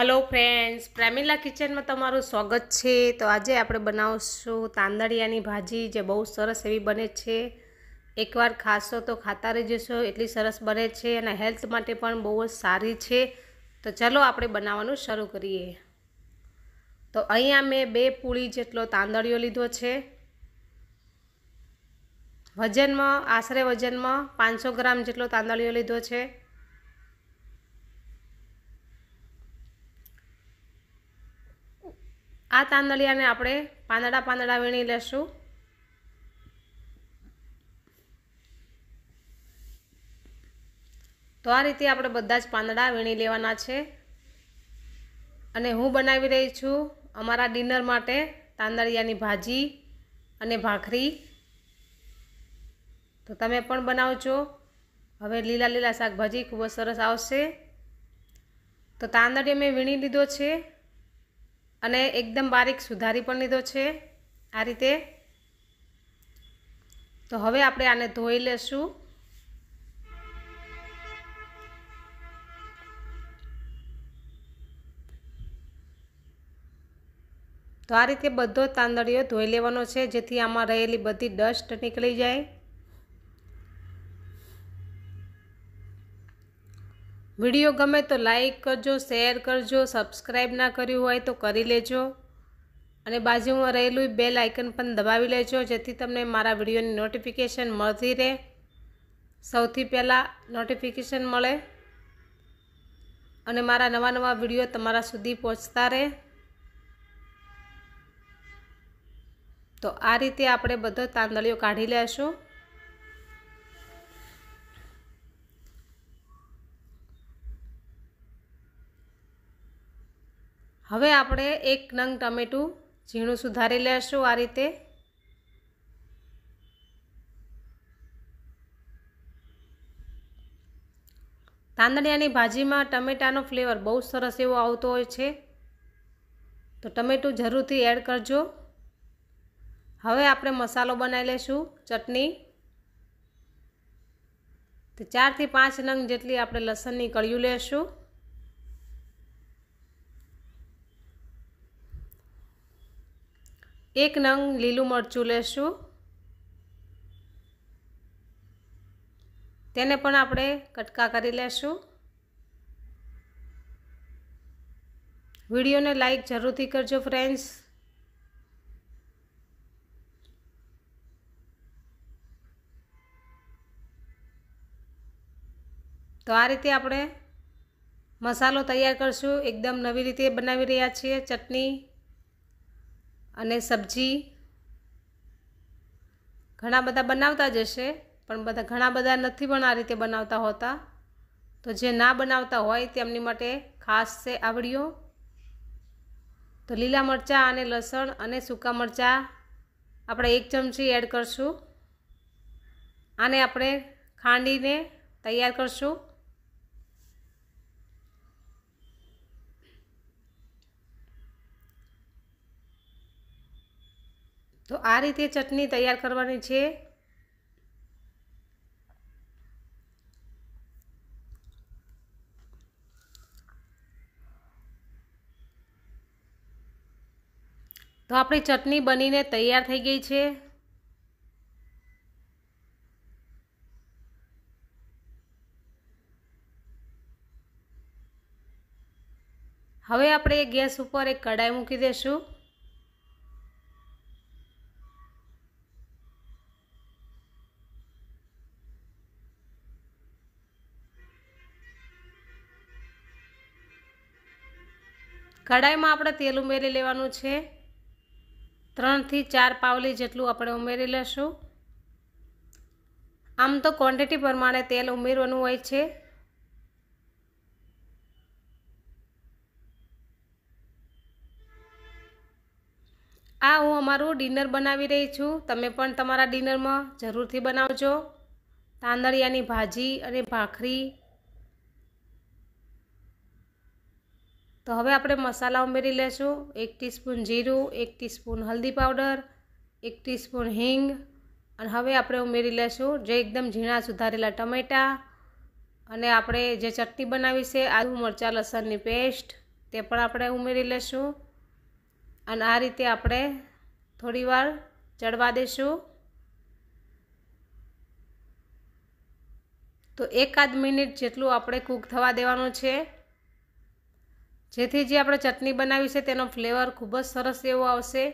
hello friends પ્રેમિલા કિચનમાં તમારું સ્વાગત છે તો આજે આપણે બનાવશું તાંદળિયાની ભાજી જે બહુ સરસ એવી બને છે એકવાર ખાશો તો ખાતા રહી જશો એટલી સરસ બને છે અને હેલ્થ માટે પણ બહુ જ સારી છે તો ચલો આપણે બનાવવાનું શરૂ કરીએ તો અહીંયા મેં બે પૂળી જેટલો તાંદળિયો લીધો છે વજનમાં આશરે વજનમાં પાંચસો ગ્રામ જેટલો તાંદળિયો લીધો છે આ તાંદળિયાને આપણે પાંદડા પાંદડા વીણી લેશું તો આ રીતે આપણે બધા જ પાંદડા વીણી લેવાના છે અને હું બનાવી રહી છું અમારા ડિનર માટે તાંદળિયાની ભાજી અને ભાખરી તો તમે પણ બનાવજો હવે લીલા લીલા શાકભાજી ખૂબ જ સરસ આવશે તો તાંદળિયા મેં વીણી લીધો છે અને એકદમ બારીક સુધારી પણ લીધો છે આ રીતે તો હવે આપણે આને ધોઈ લેશું તો આ રીતે બધો તાંદળીઓ ધોઈ લેવાનો છે જેથી આમાં રહેલી બધી ડસ્ટ નીકળી જાય વિડીયો ગમે તો લાઈક કરજો શેર કરજો સબસ્ક્રાઈબ ના કર્યું હોય તો કરી લેજો અને બાજુમાં રહેલું બેલ આઇકન પણ દબાવી લેજો જેથી તમને મારા વિડીયોની નોટિફિકેશન મળતી રહે સૌથી પહેલાં નોટિફિકેશન મળે અને મારા નવા નવા વિડીયો તમારા સુધી પહોંચતા રહે તો આ રીતે આપણે બધો તાંદળીઓ કાઢી લેશું હવે આપણે એક નંગ ટમેટું ઝીણું સુધારી લેશું આ રીતે તાંદડિયાની ભાજીમાં ટમેટાનો ફ્લેવર બહુ સરસ એવો આવતો હોય છે તો ટમેટું જરૂરથી એડ કરજો હવે આપણે મસાલો બનાવી લઈશું ચટણી તો ચારથી પાંચ નંગ જેટલી આપણે લસણની કળિયું લેશું એક નંગ લીલું મરચું લેશું તેને પણ આપણે કટકા કરી લેશું વિડીયોને લાઈક જરૂરથી કરજો ફ્રેન્ડ્સ તો આ રીતે આપણે મસાલો તૈયાર કરશું એકદમ નવી રીતે બનાવી રહ્યા છીએ ચટણી અને સબ્જી ઘણા બધા બનાવતા જ હશે પણ બધા ઘણા બધા નથી પણ આ રીતે બનાવતા હોતા તો જે ના બનાવતા હોય તેમની માટે ખાસ છે આવડીઓ તો લીલા મરચાં અને લસણ અને સૂકા મરચાં આપણે એક ચમચી એડ કરશું આને આપણે ખાંડીને તૈયાર કરશું તો આ રીતે ચટણી તૈયાર કરવાની છે તો આપણી ચટણી બનીને તૈયાર થઈ ગઈ છે હવે આપણે ગેસ ઉપર એક કડાઈ મૂકી દઈશું કઢાઈમાં આપણે તેલ ઉમેરી લેવાનું છે ત્રણથી ચાર પાવલી જેટલું આપણે ઉમેરી લઈશું આમ તો ક્વોન્ટિટી પ્રમાણે તેલ ઉમેરવાનું હોય છે આ હું અમારું ડિનર બનાવી રહી છું તમે પણ તમારા ડિનરમાં જરૂરથી બનાવજો તાંદળિયાની ભાજી અને ભાખરી તો હવે આપણે મસાલા ઉમેરી લેશું એક ટીસ્પૂન જીરું એક ટીસ્પૂન હલ્દી પાવડર એક ટીસ્પૂન હિંગ અને હવે આપણે ઉમેરી લેશું જે એકદમ ઝીણા સુધારેલા ટમેટાં અને આપણે જે ચટણી બનાવી છે આદુ મરચાં લસણની પેસ્ટ તે પણ આપણે ઉમેરી લેશું અને આ રીતે આપણે થોડીવાર ચડવા દેશું તો એકાદ મિનિટ જેટલું આપણે કૂક થવા દેવાનું છે જેથી જે આપણે ચટણી બનાવી છે તેનો ફ્લેવર ખૂબ જ સરસ એવો આવશે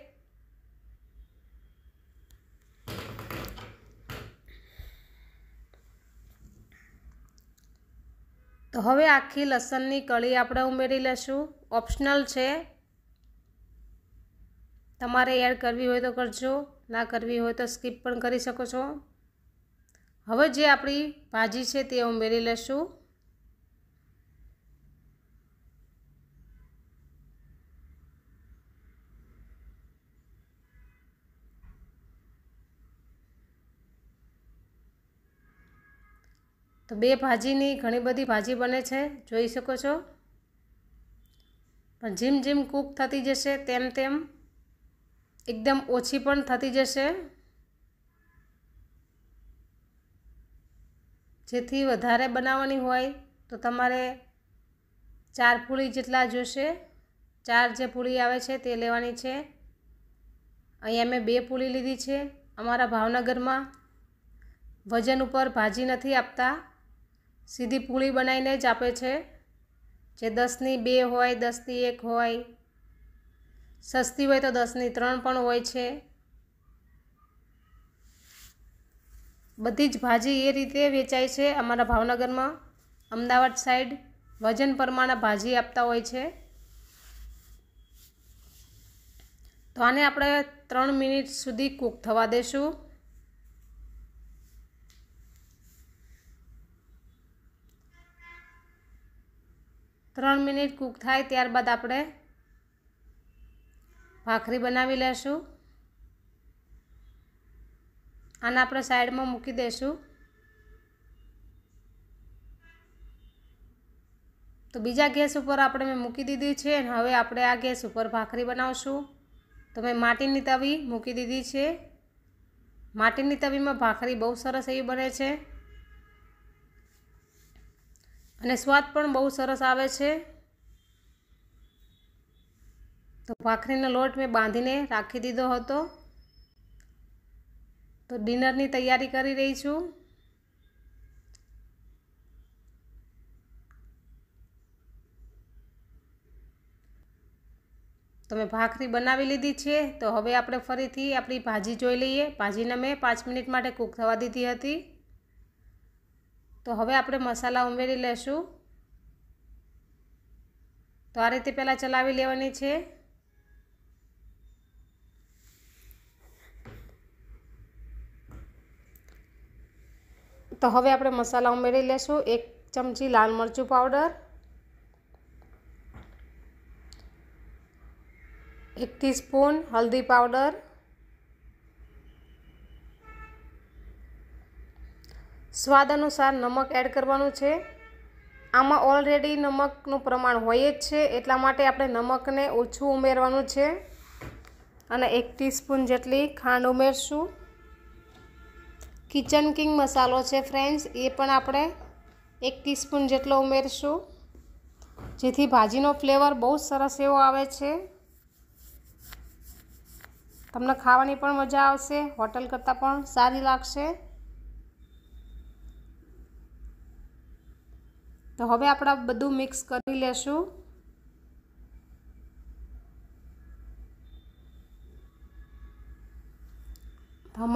તો હવે આખી લસણની કળી આપણે ઉમેરી લેશું ઓપ્શનલ છે તમારે એડ કરવી હોય તો કરજો ના કરવી હોય તો સ્કીપ પણ કરી શકો છો હવે જે આપણી ભાજી છે તે ઉમેરી લેશું તો બે ભાજીની ઘણી બધી ભાજી બને છે જોઈ શકો છો પણ જેમ જેમ કૂક થતી જશે તેમ તેમ એકદમ ઓછી પણ થતી જશે જેથી વધારે બનાવવાની હોય તો તમારે ચાર પૂળી જેટલા જોશે ચાર જે પૂળી આવે છે તે લેવાની છે અહીંયા મેં બે પૂળી લીધી છે અમારા ભાવનગરમાં વજન ઉપર ભાજી નથી આપતા સીધી પૂળી બનાવીને જ આપે છે જે દસની બે હોય દસની એક હોય સસ્તી હોય તો દસની ત્રણ પણ હોય છે બધી જ ભાજી એ રીતે વેચાય છે અમારા ભાવનગરમાં અમદાવાદ સાઈડ વજન પ્રમાણે ભાજી આપતા હોય છે તો આને આપણે ત્રણ મિનિટ સુધી કૂક થવા દઈશું ત્રણ મિનિટ કૂક થાય ત્યારબાદ આપણે ભાખરી બનાવી લેશું આને આપણે સાઈડમાં મૂકી દઈશું તો બીજા ગેસ ઉપર આપણે મેં મૂકી દીધી છે અને હવે આપણે આ ગેસ ઉપર ભાખરી બનાવશું તો મેં માટીની તવી મૂકી દીધી છે માટીની તવીમાં ભાખરી બહુ સરસ એવી બને છે અને સ્વાદ પણ બહુ સરસ આવે છે તો ભાખરીનો લોટ મેં બાંધીને રાખી દીધો હતો તો ડિનરની તૈયારી કરી રહી છું તો મેં ભાખરી બનાવી લીધી છે તો હવે આપણે ફરીથી આપણી ભાજી જોઈ લઈએ ભાજીને મેં પાંચ મિનિટ માટે કૂક થવા દીધી હતી તો હવે આપણે મસાલા ઉમેરી લેશું તો આ રીતે પહેલાં ચલાવી લેવાની છે તો હવે આપણે મસાલા ઉમેરી લેશું એક ચમચી લાલ મરચું પાવડર એક ટીસ્પૂન હલ્દી પાવડર સ્વાદ અનુસાર નમક એડ કરવાનું છે આમાં ઓલરેડી નમકનું પ્રમાણ હોય જ છે એટલા માટે આપણે નમકને ઓછું ઉમેરવાનું છે અને એક ટીસ્પૂન જેટલી ખાંડ ઉમેરશું કિચન કિંગ મસાલો છે ફ્રેન્ડ્સ એ પણ આપણે એક ટીસ્પૂન જેટલો ઉમેરશું જેથી ભાજીનો ફ્લેવર બહુ સરસ એવો આવે છે તમને ખાવાની પણ મજા આવશે હોટલ કરતાં પણ સારી લાગશે તો હવે આપણે બધું મિક્સ કરી લેશું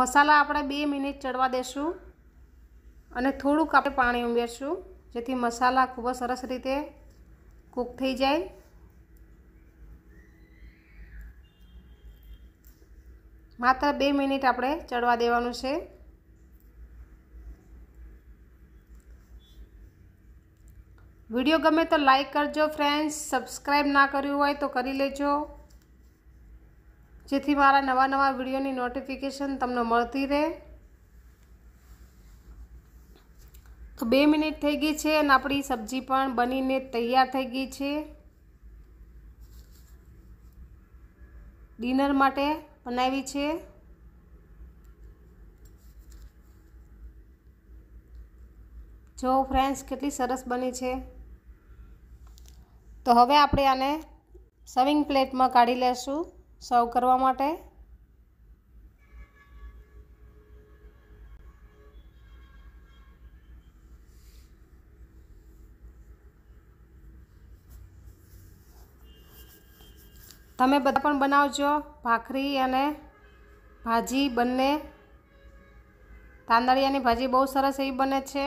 મસાલા આપણે બે મિનિટ ચડવા દેશું અને થોડુંક આપણે પાણી ઉમેરશું જેથી મસાલા ખૂબ જ સરસ રીતે કૂક થઈ જાય માત્ર બે મિનિટ આપણે ચડવા દેવાનું છે વિડીયો ગમે તો લાઇક કરજો ફ્રેન્ડ્સ સબસ્ક્રાઈબ ના કર્યું હોય તો કરી લેજો જેથી મારા નવા નવા વિડીયોની નોટિફિકેશન તમને મળતી રહે તો બે મિનિટ થઈ ગઈ છે અને આપણી સબ્જી પણ બનીને તૈયાર થઈ ગઈ છે ડિનર માટે બનાવી છે જો ફ્રેન્ડ્સ કેટલી સરસ બની છે તો હવે આપણે આને સવિંગ પ્લેટમાં કાઢી લેશું સર્વ કરવા માટે તમે બધા પણ બનાવજો ભાખરી અને ભાજી બંને તાંદળિયાની ભાજી બહુ સરસ એવી બને છે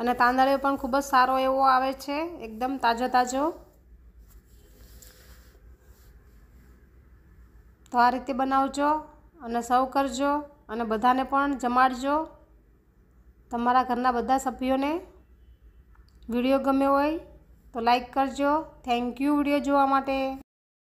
અને તાંદળીઓ પણ ખૂબ જ સારો એવો આવે છે એકદમ તાજો તાજો તો આ રીતે બનાવજો અને સર્વ કરજો અને બધાને પણ જમાડજો તમારા ઘરના બધા સભ્યોને વિડીયો ગમ્યો હોય તો લાઈક કરજો થેન્ક યુ વિડીયો જોવા માટે